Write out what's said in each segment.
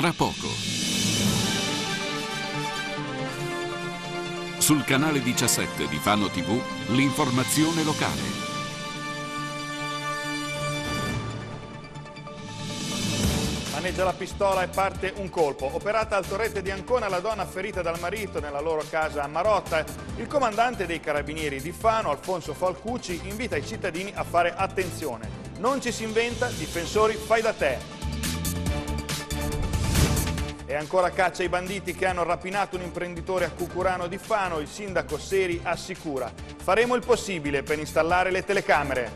tra poco. Sul canale 17 di Fano TV, l'informazione locale. Maneggia la pistola e parte un colpo. Operata al torrente di Ancona la donna ferita dal marito nella loro casa a Marotta. Il comandante dei carabinieri di Fano, Alfonso Falcucci, invita i cittadini a fare attenzione. Non ci si inventa, difensori fai da te. E ancora caccia ai banditi che hanno rapinato un imprenditore a Cucurano di Fano, il sindaco Seri assicura. Faremo il possibile per installare le telecamere.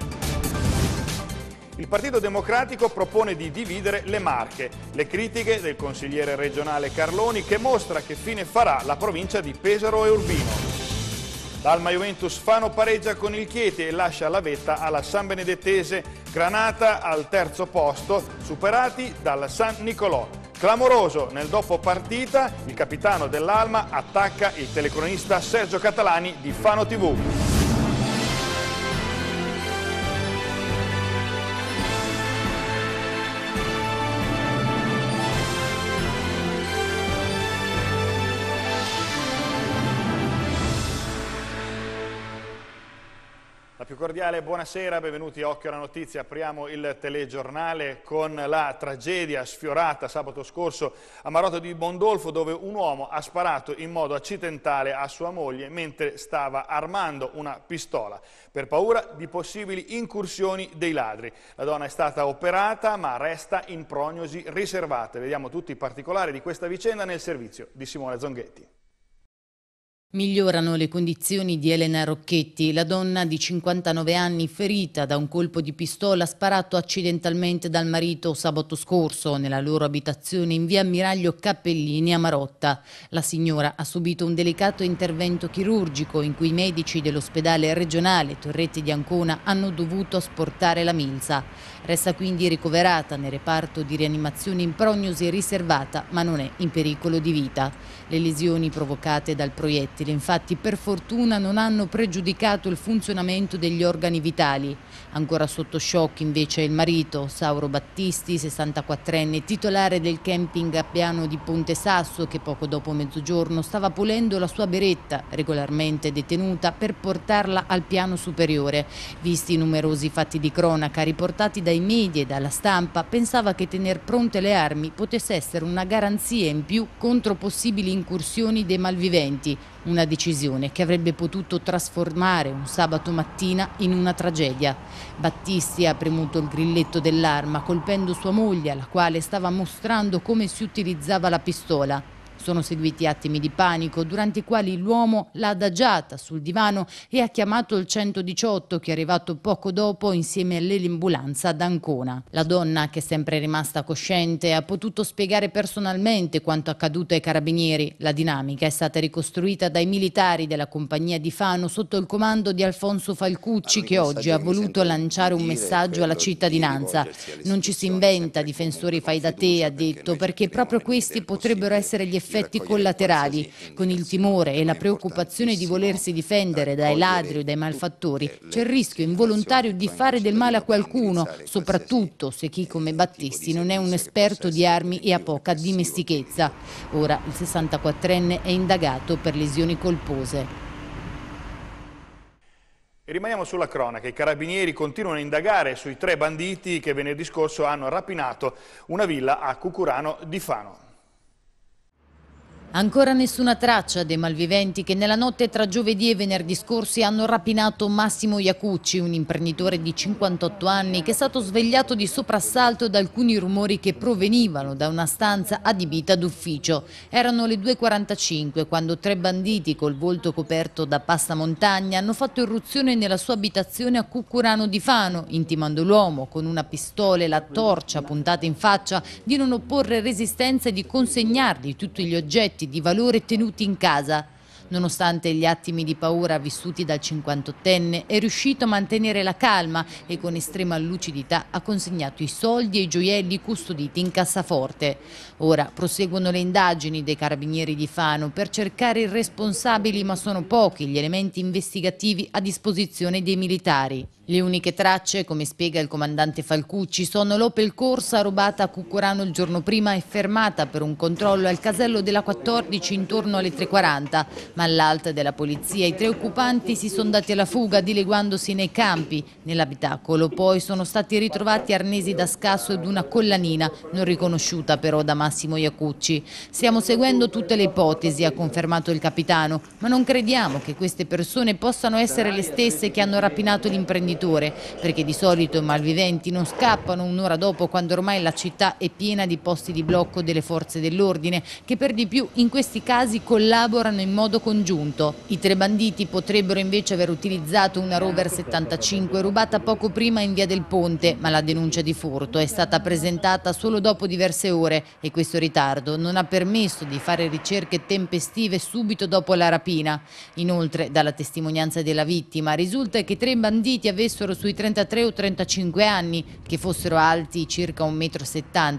Il Partito Democratico propone di dividere le Marche. Le critiche del consigliere regionale Carloni che mostra che fine farà la provincia di Pesaro e Urbino. L'Alma Juventus Fano pareggia con il Chieti e lascia la vetta alla San Benedettese. Granata al terzo posto, superati dalla San Nicolò. Clamoroso nel dopo partita, il capitano dell'Alma attacca il telecronista Sergio Catalani di Fano TV. cordiale buonasera, benvenuti a Occhio alla Notizia. Apriamo il telegiornale con la tragedia sfiorata sabato scorso a Marotta di Bondolfo dove un uomo ha sparato in modo accidentale a sua moglie mentre stava armando una pistola per paura di possibili incursioni dei ladri. La donna è stata operata ma resta in prognosi riservate. Vediamo tutti i particolari di questa vicenda nel servizio di Simone Zonghetti. Migliorano le condizioni di Elena Rocchetti, la donna di 59 anni ferita da un colpo di pistola sparato accidentalmente dal marito sabato scorso nella loro abitazione in via Ammiraglio Cappellini a Marotta. La signora ha subito un delicato intervento chirurgico in cui i medici dell'ospedale regionale Torretti di Ancona hanno dovuto asportare la milza. Resta quindi ricoverata nel reparto di rianimazione in prognosi riservata, ma non è in pericolo di vita. Le lesioni provocate dal proiettile infatti per fortuna non hanno pregiudicato il funzionamento degli organi vitali. Ancora sotto shock invece il marito, Sauro Battisti, 64enne, titolare del camping a piano di Ponte Sasso che poco dopo mezzogiorno stava pulendo la sua beretta, regolarmente detenuta, per portarla al piano superiore. Visti i numerosi fatti di cronaca riportati dai media e dalla stampa, pensava che tener pronte le armi potesse essere una garanzia in più contro possibili incursioni dei malviventi, una decisione che avrebbe potuto trasformare un sabato mattina in una tragedia. Battisti ha premuto il grilletto dell'arma colpendo sua moglie, alla quale stava mostrando come si utilizzava la pistola. Sono seguiti attimi di panico durante i quali l'uomo l'ha adagiata sul divano e ha chiamato il 118 che è arrivato poco dopo insieme all'ambulanza ad Ancona. La donna, che è sempre rimasta cosciente, ha potuto spiegare personalmente quanto accaduto ai carabinieri. La dinamica è stata ricostruita dai militari della compagnia di Fano sotto il comando di Alfonso Falcucci che oggi ha voluto lanciare un messaggio alla cittadinanza. Non ci si inventa difensori fai da te, ha detto, perché proprio questi potrebbero essere gli effetti effetti collaterali, con il timore e la preoccupazione di volersi difendere dai ladri o dai malfattori. C'è il rischio involontario di fare del male a qualcuno, soprattutto se chi come Battisti non è un esperto di armi e ha poca dimestichezza. Ora il 64enne è indagato per lesioni colpose. E rimaniamo sulla cronaca. I carabinieri continuano a indagare sui tre banditi che venerdì scorso hanno rapinato una villa a Cucurano di Fano. Ancora nessuna traccia dei malviventi che nella notte tra giovedì e venerdì scorsi hanno rapinato Massimo Iacucci, un imprenditore di 58 anni che è stato svegliato di soprassalto da alcuni rumori che provenivano da una stanza adibita d'ufficio. Erano le 2.45 quando tre banditi col volto coperto da pasta montagna hanno fatto irruzione nella sua abitazione a Cucurano di Fano, intimando l'uomo con una pistola e la torcia puntata in faccia di non opporre resistenza e di consegnargli tutti gli oggetti oggetti di valore tenuti in casa. Nonostante gli attimi di paura vissuti dal 58enne, è riuscito a mantenere la calma e con estrema lucidità ha consegnato i soldi e i gioielli custoditi in cassaforte. Ora proseguono le indagini dei carabinieri di Fano per cercare i responsabili, ma sono pochi gli elementi investigativi a disposizione dei militari. Le uniche tracce, come spiega il comandante Falcucci, sono l'Opel Corsa rubata a Cucurano il giorno prima e fermata per un controllo al casello della 14 intorno alle 3.40, ma all'alta della polizia i tre occupanti si sono dati alla fuga dileguandosi nei campi. Nell'abitacolo poi sono stati ritrovati arnesi da scasso ed una collanina, non riconosciuta però da Massimo Iacucci. Stiamo seguendo tutte le ipotesi, ha confermato il capitano, ma non crediamo che queste persone possano essere le stesse che hanno rapinato l'imprenditore dormitore, perché di solito i malviventi non scappano un'ora dopo quando ormai la città è piena di posti di blocco delle forze dell'ordine, che per di più in questi casi collaborano in modo congiunto. I tre banditi potrebbero invece aver utilizzato una Rover 75 rubata poco prima in via del Ponte, ma la denuncia di furto è stata presentata solo dopo diverse ore e questo ritardo non ha permesso di fare ricerche tempestive subito dopo la rapina. Inoltre, dalla testimonianza della vittima, risulta che i tre banditi avevano avessero sui 33 o 35 anni, che fossero alti circa 1,70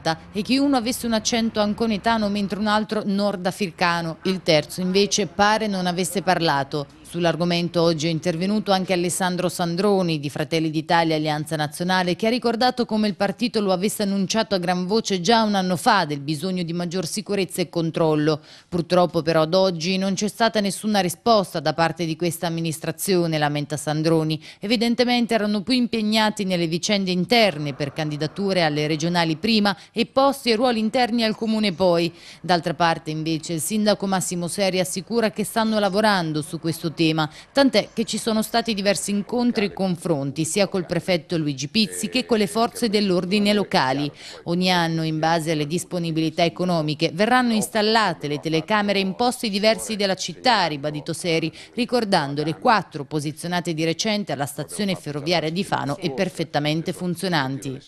m e che uno avesse un accento anconetano mentre un altro nordafricano, il terzo invece pare non avesse parlato. Sull'argomento oggi è intervenuto anche Alessandro Sandroni di Fratelli d'Italia Alleanza Nazionale che ha ricordato come il partito lo avesse annunciato a gran voce già un anno fa del bisogno di maggior sicurezza e controllo. Purtroppo però ad oggi non c'è stata nessuna risposta da parte di questa amministrazione, lamenta Sandroni. Evidentemente erano più impegnati nelle vicende interne per candidature alle regionali prima e posti e ruoli interni al comune poi. D'altra parte invece il sindaco Massimo Seri assicura che stanno lavorando su questo tema tema, tant'è che ci sono stati diversi incontri e confronti sia col prefetto Luigi Pizzi che con le forze dell'ordine locali. Ogni anno, in base alle disponibilità economiche, verranno installate le telecamere in posti diversi della città, ribadito Seri, ricordando le quattro posizionate di recente alla stazione ferroviaria di Fano e perfettamente funzionanti.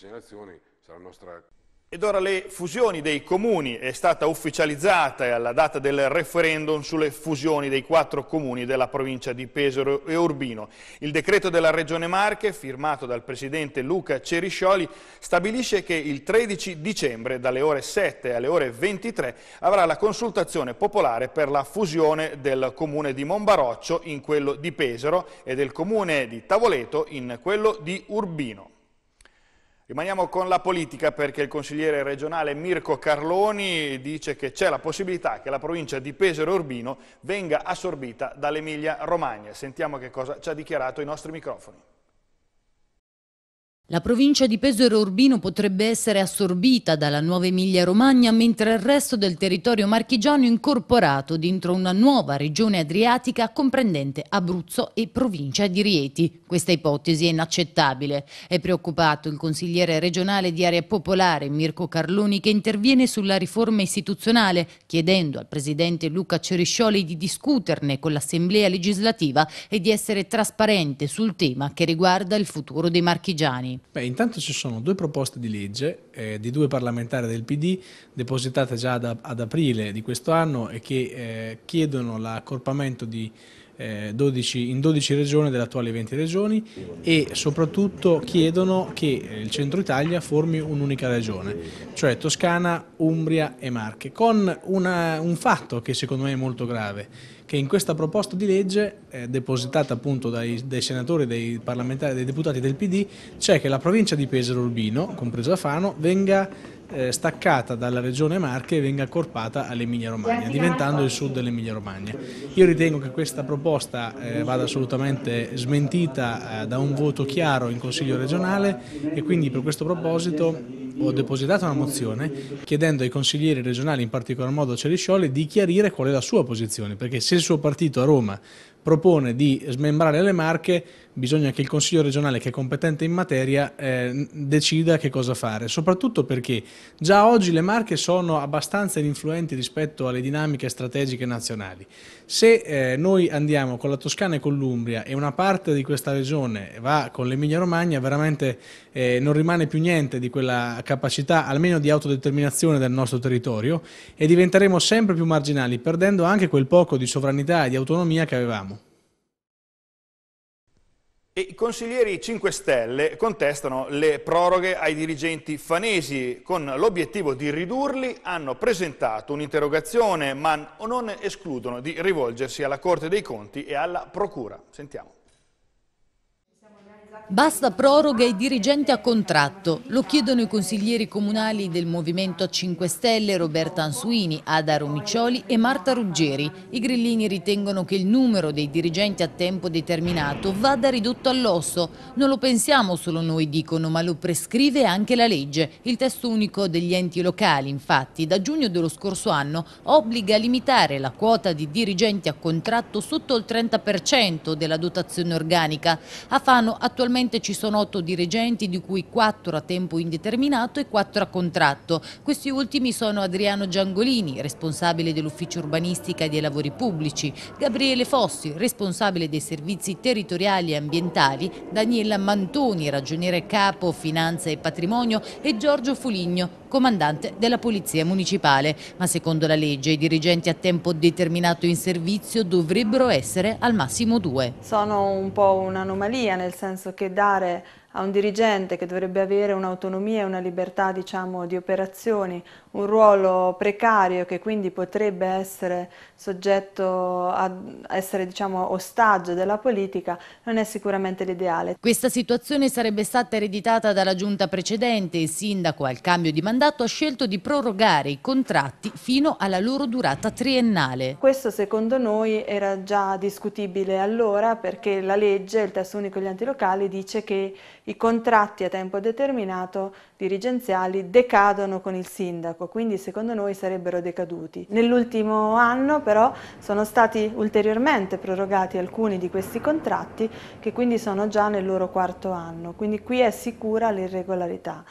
Ed ora le fusioni dei comuni è stata ufficializzata alla data del referendum sulle fusioni dei quattro comuni della provincia di Pesaro e Urbino. Il decreto della Regione Marche, firmato dal presidente Luca Ceriscioli, stabilisce che il 13 dicembre dalle ore 7 alle ore 23 avrà la consultazione popolare per la fusione del comune di Monbaroccio in quello di Pesaro e del comune di Tavoleto in quello di Urbino. Rimaniamo con la politica perché il consigliere regionale Mirko Carloni dice che c'è la possibilità che la provincia di Pesaro Urbino venga assorbita dall'Emilia Romagna. Sentiamo che cosa ci ha dichiarato i nostri microfoni. La provincia di Pesaro Urbino potrebbe essere assorbita dalla nuova Emilia-Romagna mentre il resto del territorio marchigiano incorporato dentro una nuova regione adriatica comprendente Abruzzo e provincia di Rieti. Questa ipotesi è inaccettabile. È preoccupato il consigliere regionale di Area Popolare Mirko Carloni che interviene sulla riforma istituzionale chiedendo al presidente Luca Ceriscioli di discuterne con l'Assemblea legislativa e di essere trasparente sul tema che riguarda il futuro dei marchigiani. Beh, intanto ci sono due proposte di legge eh, di due parlamentari del PD depositate già ad, ad aprile di questo anno e che eh, chiedono l'accorpamento di 12, eh, in 12 regioni delle attuali 20 regioni e soprattutto chiedono che eh, il centro Italia formi un'unica regione, cioè Toscana, Umbria e Marche, con una, un fatto che secondo me è molto grave che in questa proposta di legge, eh, depositata appunto dai, dai, senatori, dei parlamentari, dei deputati del PD, c'è che la provincia di Pesaro Urbino, compresa Fano, venga eh, staccata dalla regione Marche e venga accorpata all'Emilia Romagna, diventando il sud dell'Emilia Romagna. Io ritengo che questa proposta eh, vada assolutamente smentita eh, da un voto chiaro in Consiglio regionale e quindi per questo proposito ho depositato una mozione chiedendo ai consiglieri regionali, in particolar modo Celiscioli, di chiarire qual è la sua posizione, perché se il suo partito a Roma propone di smembrare le Marche, bisogna che il Consiglio regionale che è competente in materia eh, decida che cosa fare, soprattutto perché già oggi le Marche sono abbastanza influenti rispetto alle dinamiche strategiche nazionali. Se eh, noi andiamo con la Toscana e con l'Umbria e una parte di questa regione va con l'Emilia Romagna, veramente eh, non rimane più niente di quella capacità, almeno di autodeterminazione del nostro territorio e diventeremo sempre più marginali, perdendo anche quel poco di sovranità e di autonomia che avevamo. E I consiglieri 5 Stelle contestano le proroghe ai dirigenti fanesi. Con l'obiettivo di ridurli hanno presentato un'interrogazione, ma non escludono di rivolgersi alla Corte dei Conti e alla Procura. Sentiamo. Basta proroga ai dirigenti a contratto, lo chiedono i consiglieri comunali del Movimento 5 Stelle Roberta Ansuini, Ada Romiccioli e Marta Ruggeri. I grillini ritengono che il numero dei dirigenti a tempo determinato vada ridotto all'osso. Non lo pensiamo solo noi, dicono, ma lo prescrive anche la legge. Il testo unico degli enti locali, infatti, da giugno dello scorso anno obbliga a limitare la quota di dirigenti a contratto sotto il 30% della dotazione organica. A Fano attualmente attualmente ci sono otto dirigenti, di cui quattro a tempo indeterminato e quattro a contratto. Questi ultimi sono Adriano Giangolini, responsabile dell'ufficio urbanistica e dei lavori pubblici, Gabriele Fossi, responsabile dei servizi territoriali e ambientali, Daniela Mantoni, ragioniere capo finanza e patrimonio e Giorgio Fuligno, comandante della Polizia Municipale, ma secondo la legge i dirigenti a tempo determinato in servizio dovrebbero essere al massimo due. Sono un po' un'anomalia, nel senso che dare a un dirigente che dovrebbe avere un'autonomia e una libertà diciamo, di operazioni, un ruolo precario che quindi potrebbe essere soggetto a essere diciamo, ostaggio della politica, non è sicuramente l'ideale. Questa situazione sarebbe stata ereditata dalla giunta precedente. Il sindaco al cambio di mandato ha scelto di prorogare i contratti fino alla loro durata triennale. Questo secondo noi era già discutibile allora perché la legge, il testo unico degli enti locali, dice che i contratti a tempo determinato dirigenziali decadono con il sindaco, quindi secondo noi sarebbero decaduti. Nell'ultimo anno però sono stati ulteriormente prorogati alcuni di questi contratti che quindi sono già nel loro quarto anno, quindi qui è sicura l'irregolarità.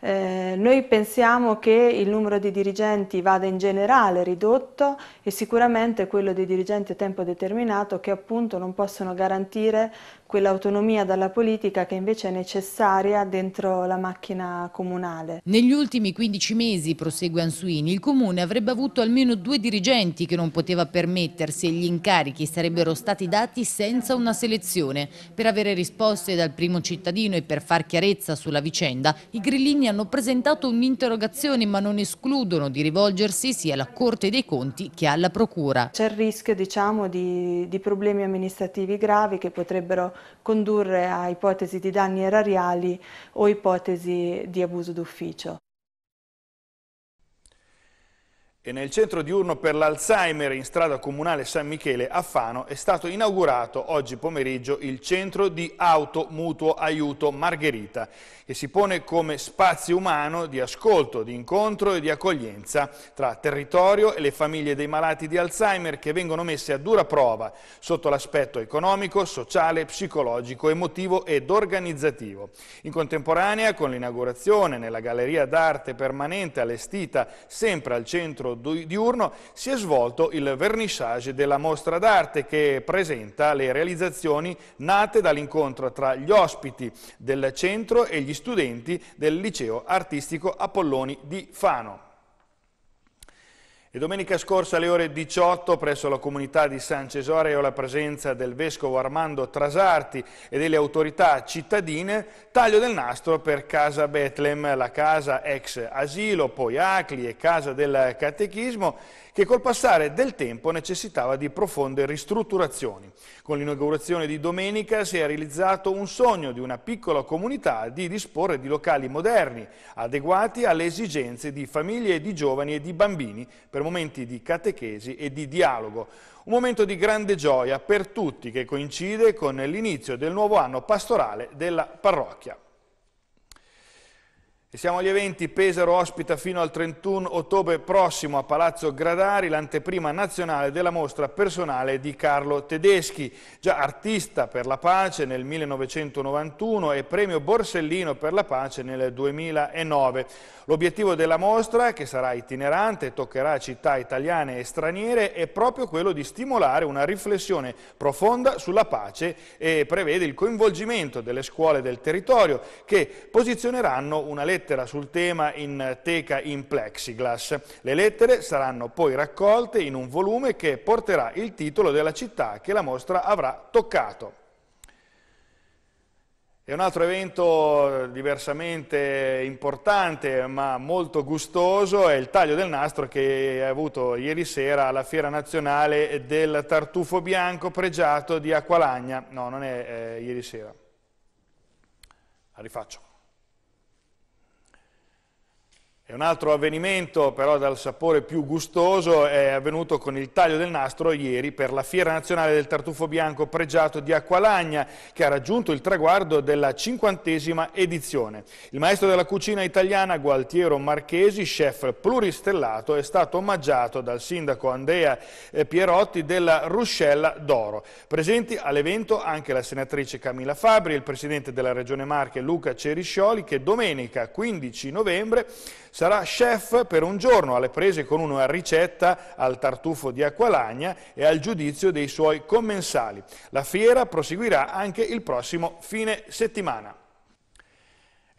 Eh, noi pensiamo che il numero di dirigenti vada in generale ridotto e sicuramente quello dei dirigenti a tempo determinato che appunto non possono garantire quell'autonomia dalla politica che invece è necessaria dentro la macchina comunale. Negli ultimi 15 mesi, prosegue Ansuini, il comune avrebbe avuto almeno due dirigenti che non poteva permettersi e gli incarichi sarebbero stati dati senza una selezione. Per avere risposte dal primo cittadino e per far chiarezza sulla vicenda, i grillini hanno presentato un'interrogazione ma non escludono di rivolgersi sia alla Corte dei Conti che alla Procura. C'è il rischio diciamo, di, di problemi amministrativi gravi che potrebbero condurre a ipotesi di danni erariali o ipotesi di abuso d'ufficio. E nel centro diurno per l'Alzheimer in strada comunale San Michele a Fano è stato inaugurato oggi pomeriggio il centro di auto mutuo aiuto Margherita che si pone come spazio umano di ascolto, di incontro e di accoglienza tra territorio e le famiglie dei malati di Alzheimer che vengono messe a dura prova sotto l'aspetto economico, sociale, psicologico, emotivo ed organizzativo. In contemporanea con l'inaugurazione nella galleria d'arte permanente allestita sempre al centro diurno si è svolto il vernissage della mostra d'arte che presenta le realizzazioni nate dall'incontro tra gli ospiti del centro e gli studenti del liceo artistico Apolloni di Fano. E domenica scorsa alle ore 18 presso la comunità di San Cesoreo la presenza del vescovo Armando Trasarti e delle autorità cittadine, taglio del nastro per Casa Betlem, la casa ex asilo, poi Acli e Casa del Catechismo che col passare del tempo necessitava di profonde ristrutturazioni. Con l'inaugurazione di domenica si è realizzato un sogno di una piccola comunità di disporre di locali moderni, adeguati alle esigenze di famiglie, di giovani e di bambini per momenti di catechesi e di dialogo. Un momento di grande gioia per tutti che coincide con l'inizio del nuovo anno pastorale della parrocchia. E siamo agli eventi, Pesaro ospita fino al 31 ottobre prossimo a Palazzo Gradari l'anteprima nazionale della mostra personale di Carlo Tedeschi, già artista per la pace nel 1991 e premio Borsellino per la pace nel 2009. L'obiettivo della mostra, che sarà itinerante e toccherà città italiane e straniere, è proprio quello di stimolare una riflessione profonda sulla pace e prevede il coinvolgimento delle scuole del territorio che posizioneranno una lettera lettera sul tema in teca in plexiglass. Le lettere saranno poi raccolte in un volume che porterà il titolo della città che la mostra avrà toccato. E un altro evento eh, diversamente importante ma molto gustoso è il taglio del nastro che ha avuto ieri sera alla Fiera Nazionale del Tartufo Bianco pregiato di Acqualagna. No, non è eh, ieri sera. La rifaccio. E un altro avvenimento, però dal sapore più gustoso, è avvenuto con il taglio del nastro ieri per la Fiera Nazionale del Tartufo Bianco pregiato di Acqualagna, che ha raggiunto il traguardo della cinquantesima edizione. Il maestro della cucina italiana, Gualtiero Marchesi, chef pluristellato, è stato omaggiato dal sindaco Andrea eh, Pierotti della Ruscella d'Oro. Presenti all'evento anche la senatrice Camilla Fabri, il presidente della Regione Marche Luca Ceriscioli, che domenica 15 novembre Sarà chef per un giorno alle prese con una ricetta al tartufo di Acqualagna e al giudizio dei suoi commensali. La fiera proseguirà anche il prossimo fine settimana.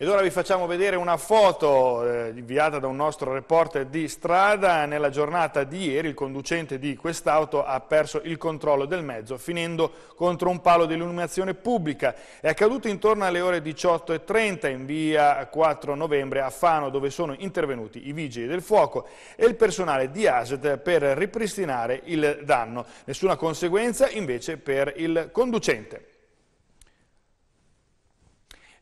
Ed ora vi facciamo vedere una foto eh, inviata da un nostro reporter di strada. Nella giornata di ieri il conducente di quest'auto ha perso il controllo del mezzo finendo contro un palo di illuminazione pubblica. È accaduto intorno alle ore 18.30 in via 4 novembre a Fano dove sono intervenuti i vigili del fuoco e il personale di ASET per ripristinare il danno. Nessuna conseguenza invece per il conducente.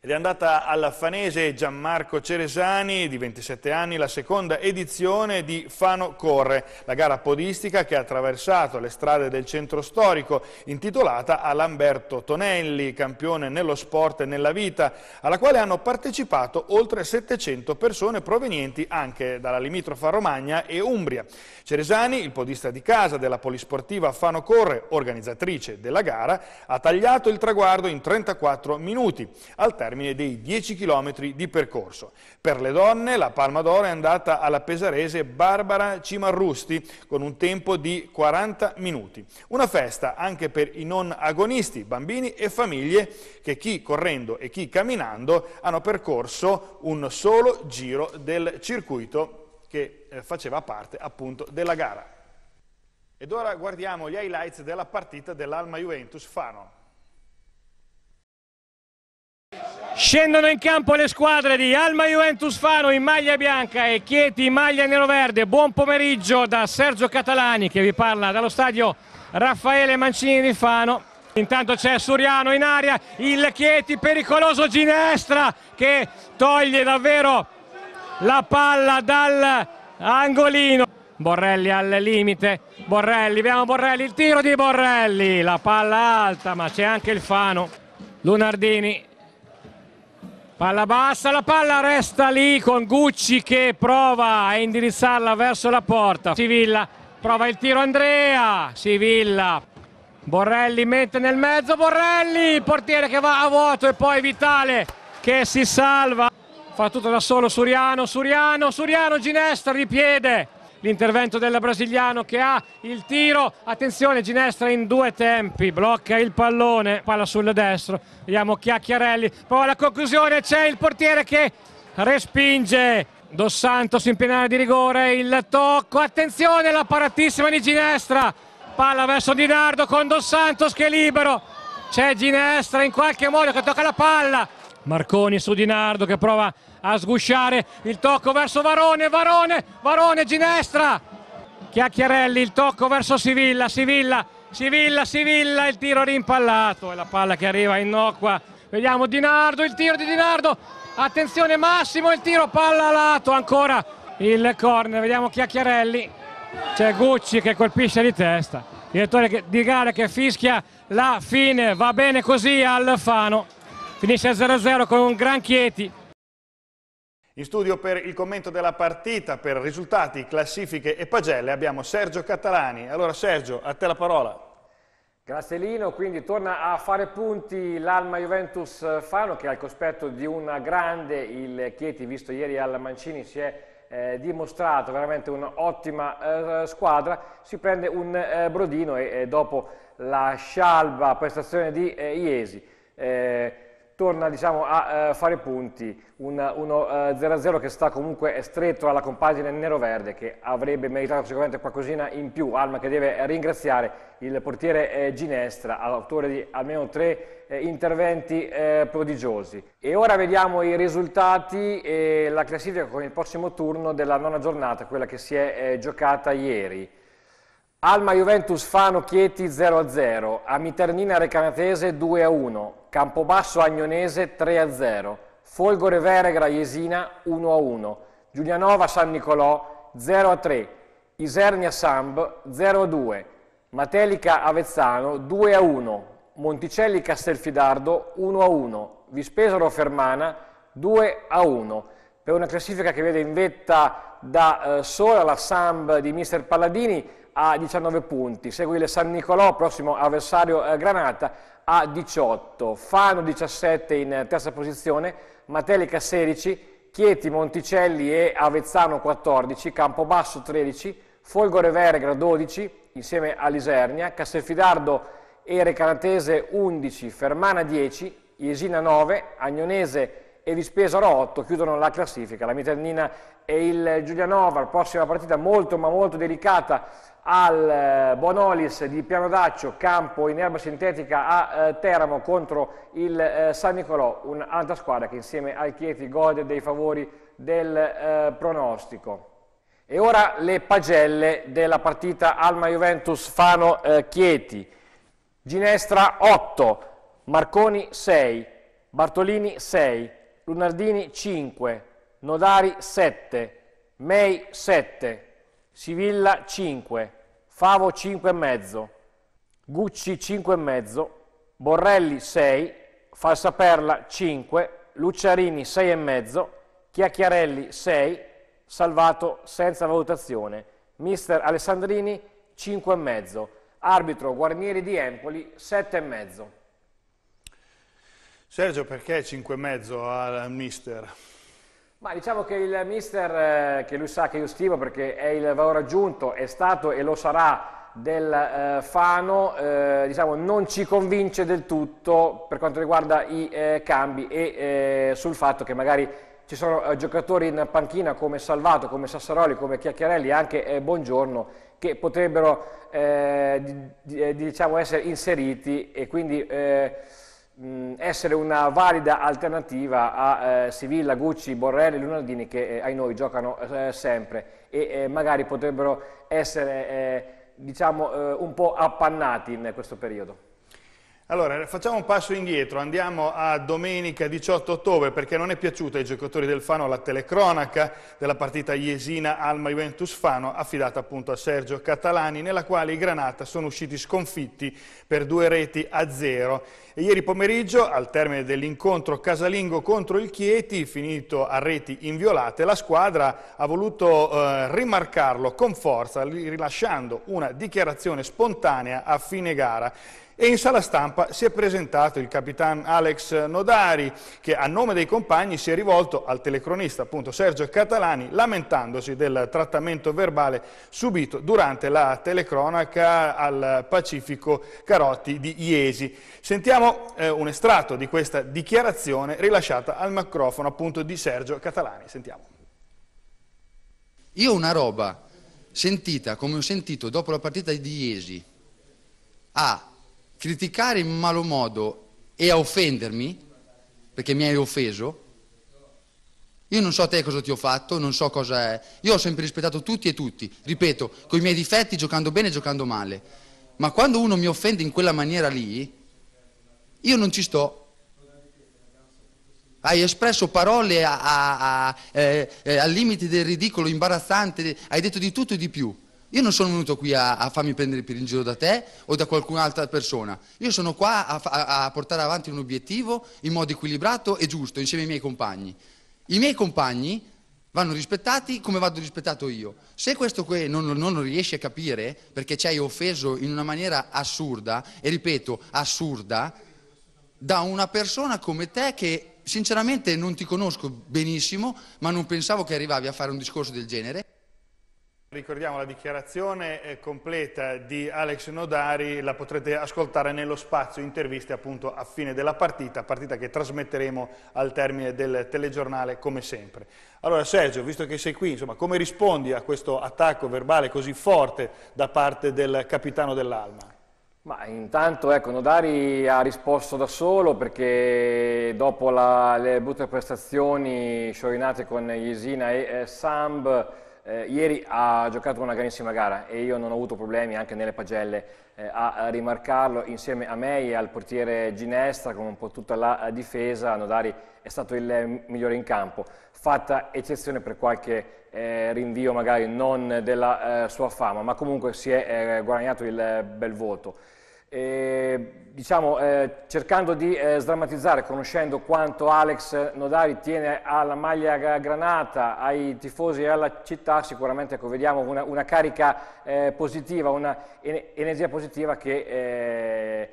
Ed è andata alla fanese Gianmarco Ceresani, di 27 anni, la seconda edizione di Fano Corre, la gara podistica che ha attraversato le strade del centro storico, intitolata a Lamberto Tonelli, campione nello sport e nella vita, alla quale hanno partecipato oltre 700 persone provenienti anche dalla limitrofa Romagna e Umbria. Ceresani, il podista di casa della polisportiva Fano Corre, organizzatrice della gara, ha tagliato il traguardo in 34 minuti. Al termine termine dei 10 km di percorso. Per le donne la Palma d'Oro è andata alla pesarese Barbara Cimarrusti con un tempo di 40 minuti. Una festa anche per i non agonisti, bambini e famiglie che chi correndo e chi camminando hanno percorso un solo giro del circuito che eh, faceva parte appunto della gara. Ed ora guardiamo gli highlights della partita dell'Alma Juventus Fano. Scendono in campo le squadre di Alma Juventus Fano in maglia bianca e Chieti in maglia neroverde. Buon pomeriggio da Sergio Catalani che vi parla dallo stadio Raffaele Mancini di Fano. Intanto c'è Suriano in aria, il Chieti pericoloso Ginestra che toglie davvero la palla dall'angolino. Borrelli al limite, Borrelli, vediamo Borrelli, il tiro di Borrelli, la palla alta ma c'è anche il Fano. Lunardini Palla bassa, la palla resta lì con Gucci che prova a indirizzarla verso la porta. Sivilla prova il tiro Andrea, Sivilla. Borrelli mette nel mezzo, Borrelli, portiere che va a vuoto e poi Vitale che si salva. Fa tutto da solo Suriano, Suriano, Suriano, Ginestra, ripiede l'intervento del brasiliano che ha il tiro, attenzione Ginestra in due tempi, blocca il pallone, palla sul destro, vediamo Chiacchiarelli, poi alla conclusione c'è il portiere che respinge Dos Santos in penale di rigore, il tocco, attenzione la paratissima di Ginestra, palla verso Dinardo con Dos Santos che è libero, c'è Ginestra in qualche modo che tocca la palla, Marconi su Di Nardo che prova a sgusciare il tocco verso Varone, Varone, Varone, Ginestra. Chiacchiarelli, il tocco verso Sivilla, Sivilla, Sivilla, Sivilla, il tiro rimpallato e la palla che arriva innocua. Vediamo Di Nardo, il tiro di Di Nardo. Attenzione Massimo, il tiro palla a lato, ancora il corner, vediamo Chiacchiarelli. C'è Gucci che colpisce di testa. Direttore di gara che fischia la fine, va bene così Alfano finisce a 0-0 con un gran Chieti. In studio per il commento della partita, per risultati, classifiche e pagelle abbiamo Sergio Catalani. Allora Sergio, a te la parola. Grazie Lino, quindi torna a fare punti l'Alma Juventus Fano che al cospetto di una grande, il Chieti visto ieri al Mancini si è eh, dimostrato veramente un'ottima eh, squadra, si prende un eh, Brodino e eh, dopo la scialba prestazione di eh, Iesi eh, torna diciamo, a eh, fare punti, Un, uno 0-0 eh, che sta comunque stretto alla compagine nero-verde che avrebbe meritato sicuramente qualcosina in più, Alma che deve ringraziare il portiere eh, Ginestra, autore di almeno tre eh, interventi eh, prodigiosi. E ora vediamo i risultati e la classifica con il prossimo turno della nona giornata, quella che si è eh, giocata ieri. Alma Juventus Fano Chieti 0-0, Amiternina Recanatese 2-1, Campobasso Agnonese 3-0, Folgore Veregra Jesina 1-1, Giulianova San Nicolò 0-3, Isernia Samb 0-2, Matelica Avezzano 2-1, Monticelli Castelfidardo 1-1, Vispesaro Fermana 2-1, per una classifica che vede in vetta da eh, sola la Samb di Mister Palladini a 19 punti, segue il San Nicolò, prossimo avversario eh, Granata, a 18, Fano 17 in eh, terza posizione, Matelica 16, Chieti, Monticelli e Avezzano 14, Campobasso 13, Folgore Vergra 12 insieme a Lisernia, Castelfidardo e Recanatese 11, Fermana 10, Iesina 9, Agnonese e Vispesaro 8 chiudono la classifica. La Mitannina e il Giulianova, prossima partita molto ma molto delicata al eh, Bonolis di Piano Daccio, campo in erba sintetica a eh, Teramo contro il eh, San Nicolò, un'altra squadra che insieme al Chieti gode dei favori del eh, pronostico. E ora le pagelle della partita Alma Juventus Fano eh, Chieti. Ginestra 8, Marconi 6, Bartolini 6, Lunardini 5, Nodari 7, Mei 7, Sivilla 5, Favo 5,5, Gucci 5,5, Borrelli 6, Falsaperla 5, Luciarini 6,5, Chiacchiarelli 6, Salvato senza valutazione, mister Alessandrini 5,5, arbitro Guarnieri di Empoli 7,5. Sergio, perché 5,5 al mister? Ma diciamo che il mister, eh, che lui sa che io stimo perché è il valore aggiunto, è stato e lo sarà del eh, Fano, eh, diciamo, non ci convince del tutto per quanto riguarda i eh, cambi e eh, sul fatto che magari ci sono eh, giocatori in panchina come Salvato, come Sassaroli, come Chiacchiarelli e anche Buongiorno che potrebbero di, di, diciamo, essere inseriti e quindi Mm, essere una valida alternativa a eh, Sivilla, Gucci, Borrelli Lunardini che eh, ai noi giocano eh, sempre e eh, magari potrebbero essere eh, diciamo, eh, un po' appannati in questo periodo. Allora, facciamo un passo indietro, andiamo a domenica 18 ottobre perché non è piaciuta ai giocatori del Fano la telecronaca della partita Iesina Alma Juventus Fano affidata appunto a Sergio Catalani nella quale i Granata sono usciti sconfitti per due reti a zero. E ieri pomeriggio al termine dell'incontro casalingo contro il Chieti finito a reti inviolate la squadra ha voluto eh, rimarcarlo con forza rilasciando una dichiarazione spontanea a fine gara e in sala stampa si è presentato il capitano Alex Nodari che a nome dei compagni si è rivolto al telecronista appunto, Sergio Catalani lamentandosi del trattamento verbale subito durante la telecronaca al Pacifico Carotti di Iesi. Sentiamo eh, un estratto di questa dichiarazione rilasciata al microfono appunto, di Sergio Catalani. Sentiamo. Io una roba sentita come ho sentito dopo la partita di Iesi a criticare in malo modo e a offendermi, perché mi hai offeso, io non so a te cosa ti ho fatto, non so cosa è. Io ho sempre rispettato tutti e tutti, ripeto, con i miei difetti, giocando bene e giocando male. Ma quando uno mi offende in quella maniera lì, io non ci sto. Hai espresso parole a, a, a, eh, eh, al limite del ridicolo, imbarazzante, hai detto di tutto e di più. Io non sono venuto qui a, a, farmi prendere per in giro da te o da qualcun'altra persona. Io sono qua a, a, a, portare avanti un obiettivo in modo equilibrato e giusto insieme ai miei compagni. I miei compagni vanno rispettati come vado rispettato io. Se questo qui non, non riesci a capire perché ci hai offeso in una maniera assurda, e ripeto, assurda, da una persona come te che sinceramente non ti conosco benissimo, ma non pensavo che arrivavi a fare un discorso del genere. Ricordiamo la dichiarazione eh, completa di Alex Nodari, la potrete ascoltare nello spazio interviste appunto a fine della partita, partita che trasmetteremo al termine del telegiornale come sempre. Allora Sergio, visto che sei qui, insomma, come rispondi a questo attacco verbale così forte da parte del capitano dell'Alma? Ma intanto ecco, Nodari ha risposto da solo perché dopo la, le brutte prestazioni sciorinate con Yesina e eh, Samb eh, ieri ha giocato una grandissima gara e io non ho avuto problemi anche nelle pagelle eh, a rimarcarlo insieme a me e al portiere Ginestra con un po' tutta la eh, difesa, Nodari è stato il eh, migliore in campo, fatta eccezione per qualche eh, rinvio magari non della eh, sua fama, ma comunque si è guadagnato il bel voto. E, eh, diciamo, eh, cercando di eh, sdrammatizzare, conoscendo quanto Alex Nodari tiene alla maglia granata, ai tifosi e alla città, sicuramente ecco, vediamo una, una carica eh, positiva, una energia positiva che eh,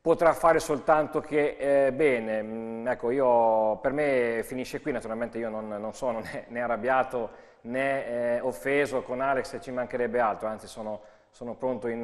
potrà fare soltanto che eh, bene. Mm, ecco, io, per me finisce qui, naturalmente io non, non sono né, né, arrabbiato né offeso con Alex, ci mancherebbe altro, anzi sono, sono pronto in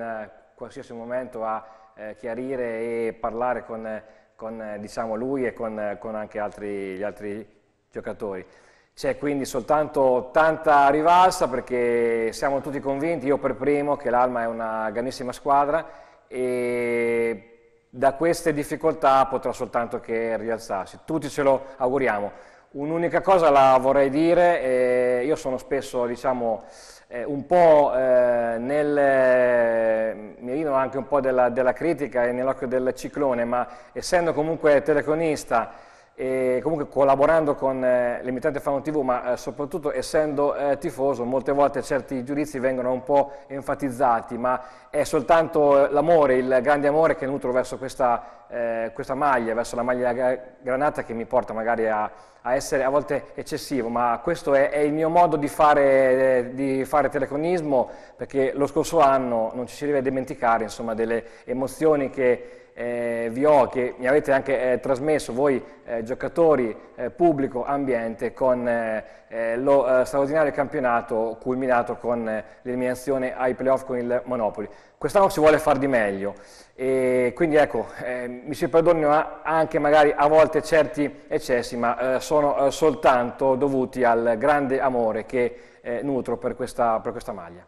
qualsiasi momento a eh, chiarire e parlare con, con eh, diciamo, lui e con, eh, con anche altri, gli altri giocatori. C'è quindi soltanto tanta rivalsa perché siamo tutti convinti, io per primo, che l'Alma è una grandissima squadra e da queste difficoltà potrà soltanto che rialzarsi. Tutti ce lo auguriamo. Un'unica cosa la vorrei dire, eh, io sono spesso diciamo, eh, un po' eh, nel, eh, mirino anche un po' della, della critica e nell'occhio del ciclone, ma essendo comunque teleconista e comunque collaborando con eh, l'emittente Fano TV, ma eh, soprattutto essendo eh, tifoso, molte volte certi giudizi vengono un po' enfatizzati, ma è soltanto eh, l'amore, il grande amore che nutro verso questa, eh, questa, maglia, verso la maglia granata che mi porta magari a, a essere a volte eccessivo, ma questo è, è il mio modo di fare, eh, di fare, teleconismo, perché lo scorso anno non ci si deve dimenticare insomma, delle emozioni che eh, vi ho, che mi avete anche eh, trasmesso voi eh, giocatori, eh, pubblico, ambiente, con eh, eh, lo straordinario campionato culminato con l'eliminazione ai playoff con il Monopoli. Quest'anno si vuole far di meglio e quindi ecco, ehm, mi si perdonano anche magari a volte certi eccessi, ma sono soltanto dovuti al grande amore che nutro per questa, per questa maglia.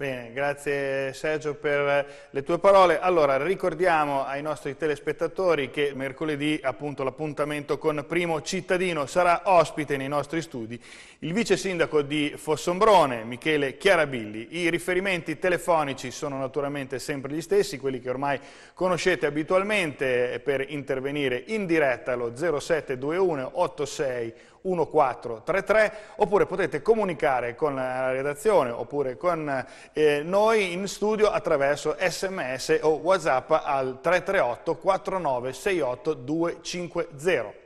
Bene, grazie Sergio per le tue parole. Allora, ricordiamo ai nostri telespettatori che mercoledì appunto l'appuntamento con Primo Cittadino sarà ospite nei nostri studi il vice sindaco di Fossombrone, Michele Chiarabilli. I riferimenti telefonici sono naturalmente sempre gli stessi, quelli che ormai conoscete abitualmente per intervenire in diretta allo 0721 86 1433 oppure potete comunicare con la redazione oppure con eh, noi in studio attraverso sms o whatsapp al 338 4968 250.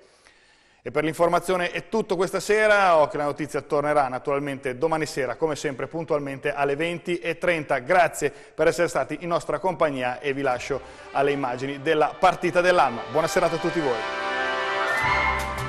E per l'informazione è tutto questa sera, Occhio la Notizia tornerà naturalmente domani sera, come sempre puntualmente alle 20.30. Grazie per essere stati in nostra compagnia e vi lascio alle immagini della partita dell'anno. Buona serata a tutti voi.